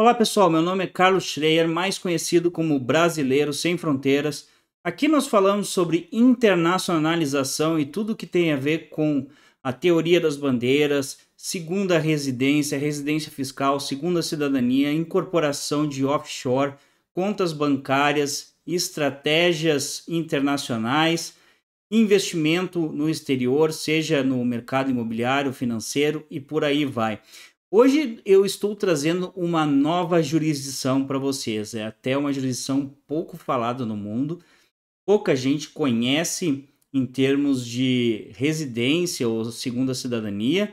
Olá pessoal, meu nome é Carlos Schreier, mais conhecido como Brasileiro Sem Fronteiras. Aqui nós falamos sobre internacionalização e tudo que tem a ver com a teoria das bandeiras, segunda residência, residência fiscal, segunda cidadania, incorporação de offshore, contas bancárias, estratégias internacionais, investimento no exterior, seja no mercado imobiliário, financeiro e por aí vai. Hoje eu estou trazendo uma nova jurisdição para vocês. É até uma jurisdição pouco falada no mundo. Pouca gente conhece em termos de residência ou segunda cidadania,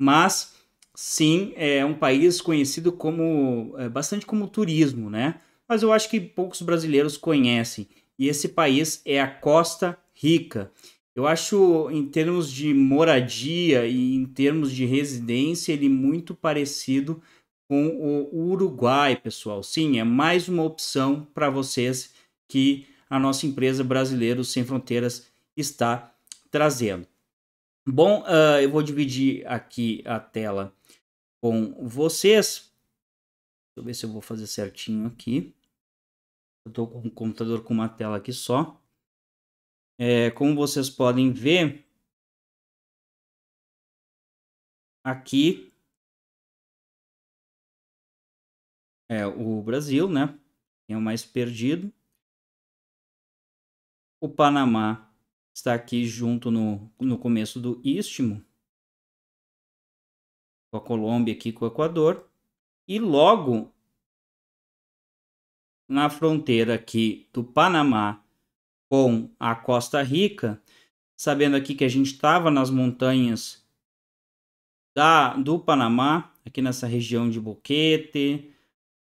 mas sim é um país conhecido como é, bastante como turismo, né? Mas eu acho que poucos brasileiros conhecem. E esse país é a Costa Rica. Eu acho, em termos de moradia e em termos de residência, ele muito parecido com o Uruguai, pessoal. Sim, é mais uma opção para vocês que a nossa empresa Brasileiros Sem Fronteiras está trazendo. Bom, uh, eu vou dividir aqui a tela com vocês. Deixa eu ver se eu vou fazer certinho aqui. Eu estou com o computador com uma tela aqui só. É, como vocês podem ver, aqui é o Brasil, né? É o mais perdido. O Panamá está aqui junto no, no começo do istmo, com a Colômbia aqui com o Equador. E logo na fronteira aqui do Panamá com a Costa Rica, sabendo aqui que a gente estava nas montanhas da, do Panamá, aqui nessa região de Boquete,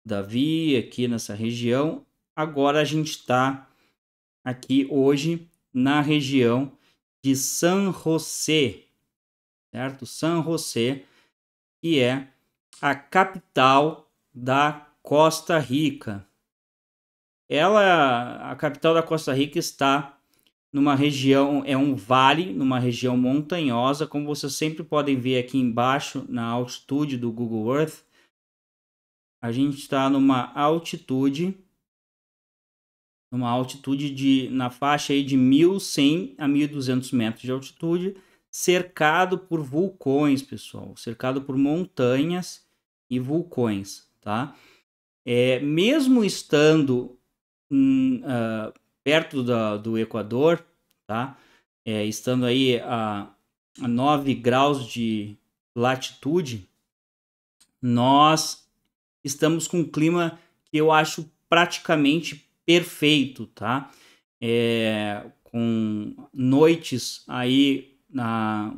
Davi, aqui nessa região. Agora a gente está aqui hoje na região de San José, certo? San José, que é a capital da Costa Rica. Ela, a capital da Costa Rica, está numa região, é um vale, numa região montanhosa, como vocês sempre podem ver aqui embaixo na altitude do Google Earth. A gente está numa altitude, numa altitude de, na faixa aí de 1.100 a 1.200 metros de altitude, cercado por vulcões, pessoal, cercado por montanhas e vulcões, tá? É, mesmo estando uh, perto da, do Equador, tá? É, estando aí a, a 9 graus de latitude, nós estamos com um clima que eu acho praticamente perfeito, tá? É, com noites aí na,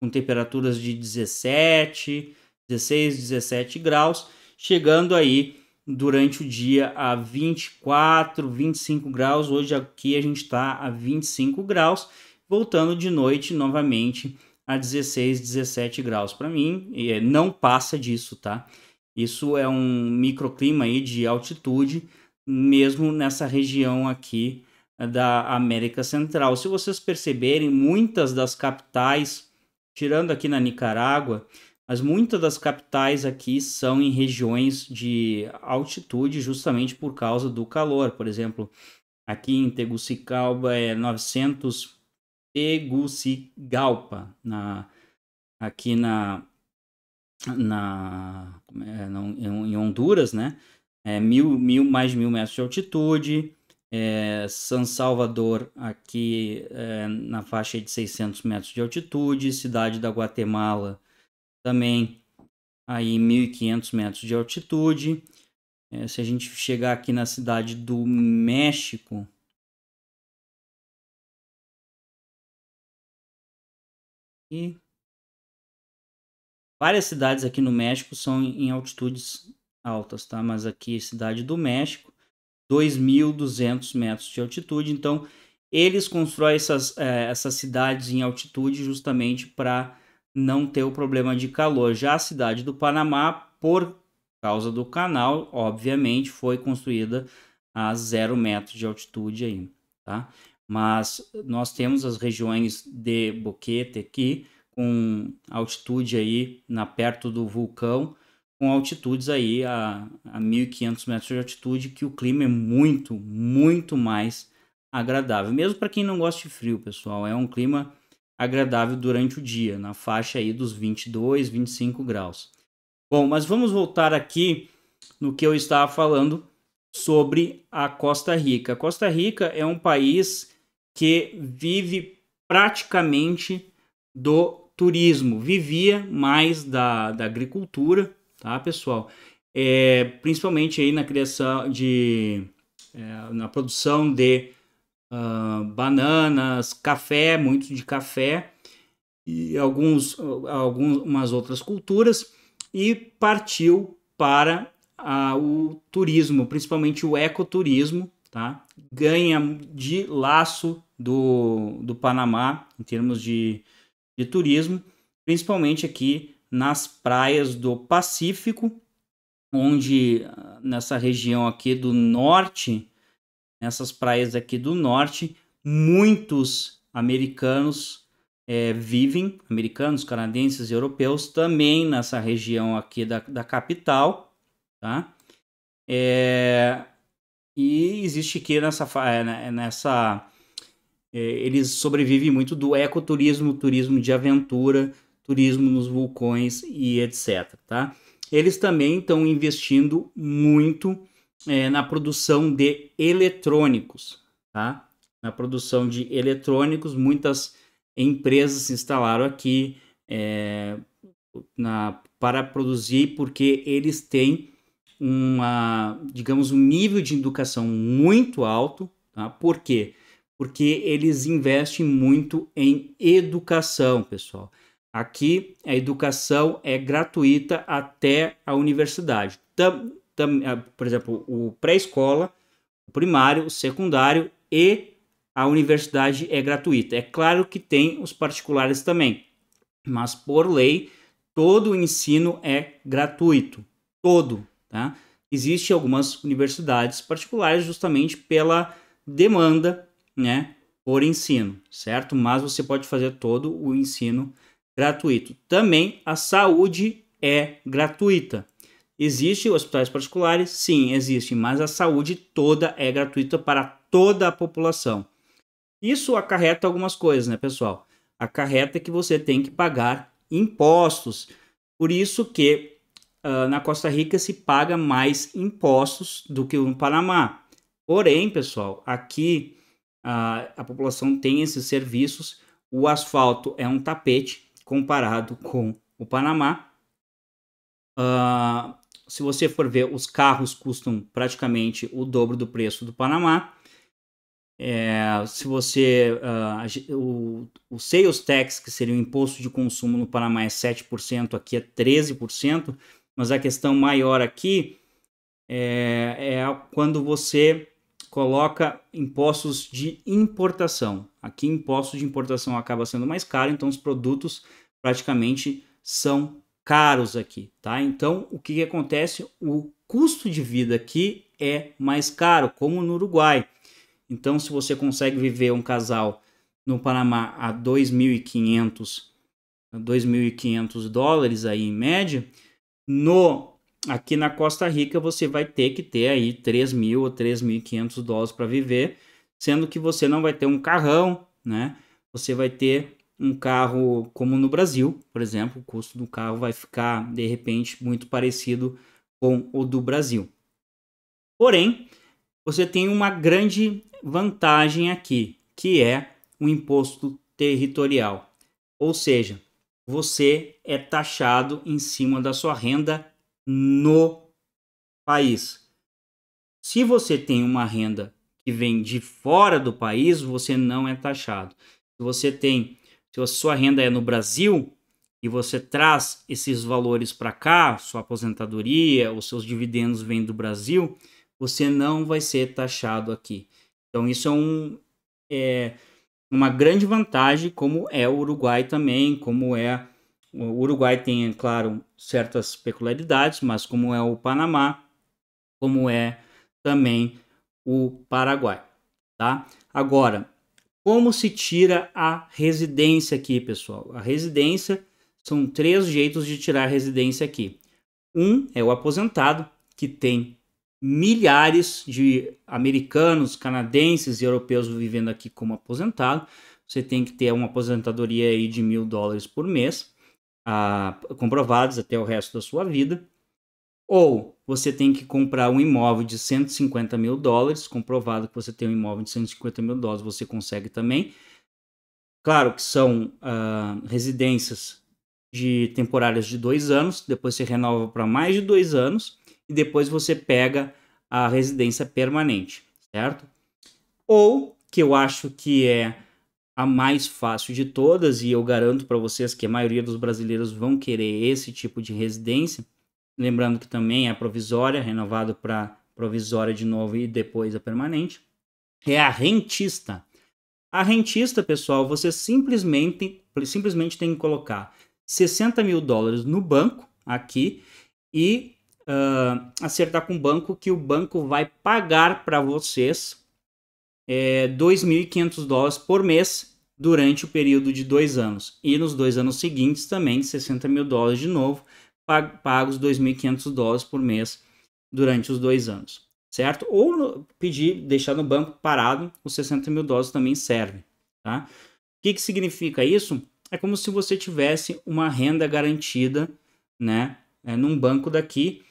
com temperaturas de 17, 16, 17 graus, chegando aí durante o dia a 24, 25 graus. Hoje aqui a gente está a 25 graus, voltando de noite novamente a 16, 17 graus. Para mim, é, não passa disso, tá? Isso é um microclima aí de altitude, mesmo nessa região aqui eh, da América Central. Se vocês perceberem, muitas das capitais, tirando aqui na Nicarágua, mas muitas das capitais aqui são em regiões de altitude justamente por causa do calor. Por exemplo, aqui em Tegucigalpa é 900 Tegucigalpa, na, aqui na, na, é, em Honduras, né? É mil, mil, mais de mil metros de altitude. É, São Salvador, aqui é, na faixa de 600 metros de altitude. Cidade da Guatemala, também aí 1.500 metros de altitude. É, se a gente chegar aqui na cidade do México, e várias cidades aqui no México são em altitudes altas, tá? Mas aqui cidade do México, 2.200 metros de altitude. Então eles constroem essas, é, essas cidades em altitude justamente para não ter o problema de calor. Já a cidade do Panamá, por causa do canal, obviamente, foi construída a zero metros de altitude aí, tá? Mas nós temos as regiões de Boquete aqui, com altitude aí na perto do vulcão, com altitudes aí a, a 1.500 metros de altitude, que o clima é muito, muito mais agradável. Mesmo para quem não gosta de frio, pessoal, é um clima agradável durante o dia, na faixa aí dos 22, 25 graus. Bom, mas vamos voltar aqui no que eu estava falando sobre a Costa Rica. Costa Rica é um país que vive praticamente do turismo, vivia mais da, da agricultura, tá, pessoal? É, principalmente aí na criação de é, na produção de uh, bananas, café, muito de café e alguns, algumas outras culturas e partiu para uh, o turismo, principalmente o ecoturismo, tá? ganha de laço do, do Panamá em termos de, de turismo, principalmente aqui nas praias do Pacífico, onde ah, nessa região aqui do norte nessas praias aqui do norte, muitos americanos é, vivem, americanos, canadenses e europeus, também nessa região aqui da, da capital, tá? É, e existe aqui nessa, é, né, nessa é, eles sobrevivem muito do ecoturismo, turismo de aventura, turismo nos vulcões e etc, tá? Eles também estão investindo muito é, na produção de eletrônicos, tá? Na produção de eletrônicos, muitas empresas se instalaram aqui é, na, para produzir, porque eles têm uma, digamos, um nível de educação muito alto, tá? Por quê? Porque eles investem muito em educação, pessoal. Aqui a educação é gratuita até a universidade por exemplo, o pré-escola, o primário, o secundário e a universidade é gratuita. É claro que tem os particulares também, mas por lei todo o ensino é gratuito, todo, tá? Existem algumas universidades particulares justamente pela demanda, né, por ensino, certo? Mas você pode fazer todo o ensino gratuito. Também a saúde é gratuita, Existem hospitais particulares? Sim, existem, mas a saúde toda é gratuita para toda a população. Isso acarreta algumas coisas, né, pessoal? Acarreta que você tem que pagar impostos. Por isso que uh, na Costa Rica se paga mais impostos do que no Panamá. Porém, pessoal, aqui uh, a população tem esses serviços. O asfalto é um tapete comparado com o Panamá. Uh, se você for ver, os carros custam praticamente o dobro do preço do Panamá. É, se você. Uh, o, o sales tax, que seria o imposto de consumo no Panamá, é 7%, aqui é 13%, mas a questão maior aqui é, é quando você coloca impostos de importação. Aqui, imposto de importação acaba sendo mais caro, então os produtos praticamente são caros aqui, tá? Então, o que, que acontece? O custo de vida aqui é mais caro, como no Uruguai. Então, se você consegue viver um casal no Panamá a 2.500 2.500 dólares aí em média, no aqui na Costa Rica você vai ter que ter aí 3.000 ou 3.500 dólares para viver, sendo que você não vai ter um carrão, né? Você vai ter um carro como no Brasil, por exemplo, o custo do carro vai ficar de repente muito parecido com o do Brasil. Porém, você tem uma grande vantagem aqui, que é o imposto territorial. Ou seja, você é taxado em cima da sua renda no país. Se você tem uma renda que vem de fora do país, você não é taxado. Se você tem se a sua renda é no Brasil e você traz esses valores para cá, sua aposentadoria, os seus dividendos vêm do Brasil, você não vai ser taxado aqui. Então isso é, um, é uma grande vantagem, como é o Uruguai também, como é o Uruguai tem, é claro, certas peculiaridades, mas como é o Panamá, como é também o Paraguai, tá? Agora, como se tira a residência aqui, pessoal? A residência são três jeitos de tirar a residência aqui. Um é o aposentado, que tem milhares de americanos, canadenses e europeus vivendo aqui como aposentado. Você tem que ter uma aposentadoria aí de mil dólares por mês, ah, comprovados até o resto da sua vida. Ou você tem que comprar um imóvel de 150 mil dólares, comprovado que você tem um imóvel de 150 mil dólares, você consegue também. Claro que são uh, residências de temporárias de dois anos, depois você renova para mais de dois anos e depois você pega a residência permanente, certo? Ou que eu acho que é a mais fácil de todas e eu garanto para vocês que a maioria dos brasileiros vão querer esse tipo de residência Lembrando que também é provisória, renovado para provisória de novo e depois a permanente. É a rentista. A rentista, pessoal, você simplesmente, simplesmente tem que colocar 60 mil dólares no banco aqui e uh, acertar com o banco que o banco vai pagar para vocês é, 2.500 dólares por mês durante o período de dois anos. E nos dois anos seguintes também 60 mil dólares de novo pagos 2.500 dólares por mês durante os dois anos, certo? Ou pedir, deixar no banco parado, os 60 mil dólares também servem, tá? O que, que significa isso? É como se você tivesse uma renda garantida, né, é, num banco daqui.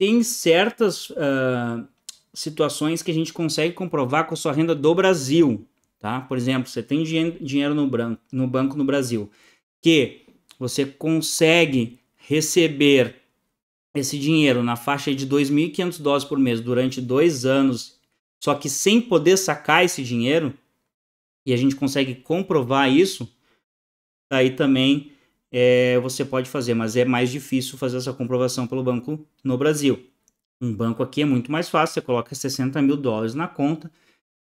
Tem certas uh, situações que a gente consegue comprovar com a sua renda do Brasil, tá? Por exemplo, você tem dinheiro no, branco, no banco no Brasil, que você consegue receber esse dinheiro na faixa de 2.500 dólares por mês durante dois anos, só que sem poder sacar esse dinheiro, e a gente consegue comprovar isso, aí também é, você pode fazer, mas é mais difícil fazer essa comprovação pelo banco no Brasil. Um banco aqui é muito mais fácil, você coloca 60 mil dólares na conta,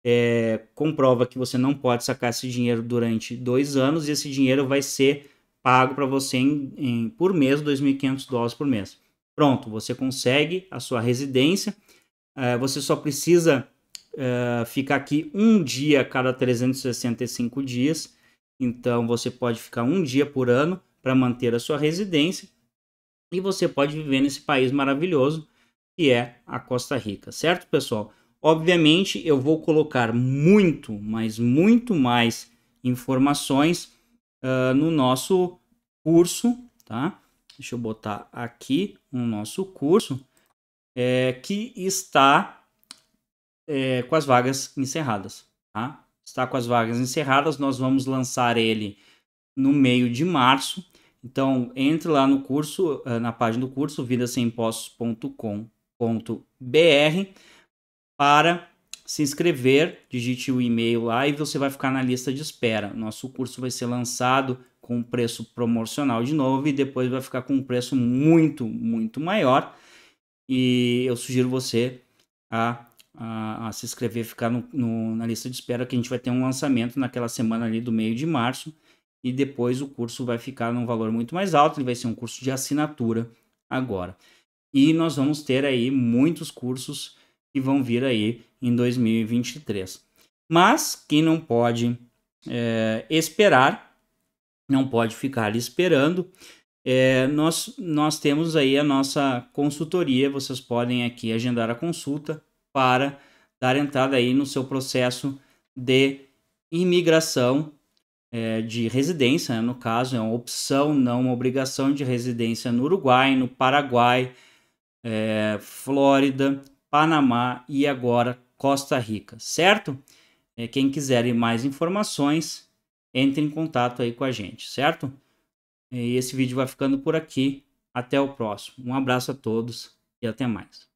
é, comprova que você não pode sacar esse dinheiro durante dois anos e esse dinheiro vai ser pago para você em, em, por mês 2.500 dólares por mês. Pronto, você consegue a sua residência. É, você só precisa é, ficar aqui um dia a cada 365 dias. Então você pode ficar um dia por ano para manter a sua residência e você pode viver nesse país maravilhoso que é a Costa Rica, certo, pessoal? Obviamente, eu vou colocar muito, mas muito mais informações uh, no nosso curso, tá? Deixa eu botar aqui o nosso curso é, que está é, com as vagas encerradas, tá? Está com as vagas encerradas, nós vamos lançar ele no meio de março. Então, entre lá no curso, eh, na página do curso, vidassempostos.com.br para se inscrever, digite o e-mail lá e você vai ficar na lista de espera. Nosso curso vai ser lançado com preço promocional de novo e depois vai ficar com um preço muito, muito maior. E eu sugiro você a, a, a se inscrever, ficar no, no, na lista de espera, que a gente vai ter um lançamento naquela semana ali do meio de março. E depois o curso vai ficar num valor muito mais alto, ele vai ser um curso de assinatura agora. E nós vamos ter aí muitos cursos que vão vir aí em 2023. Mas quem não pode é, esperar não pode ficar ali esperando. É, nós, nós temos aí a nossa consultoria, vocês podem aqui agendar a consulta para dar entrada aí no seu processo de imigração é, de residência, né? no caso é uma opção, não uma obrigação de residência no Uruguai, no Paraguai, é, Flórida, Panamá e agora Costa Rica, certo? É, quem quiser mais informações, entre em contato aí com a gente, certo? E esse vídeo vai ficando por aqui. Até o próximo. Um abraço a todos e até mais.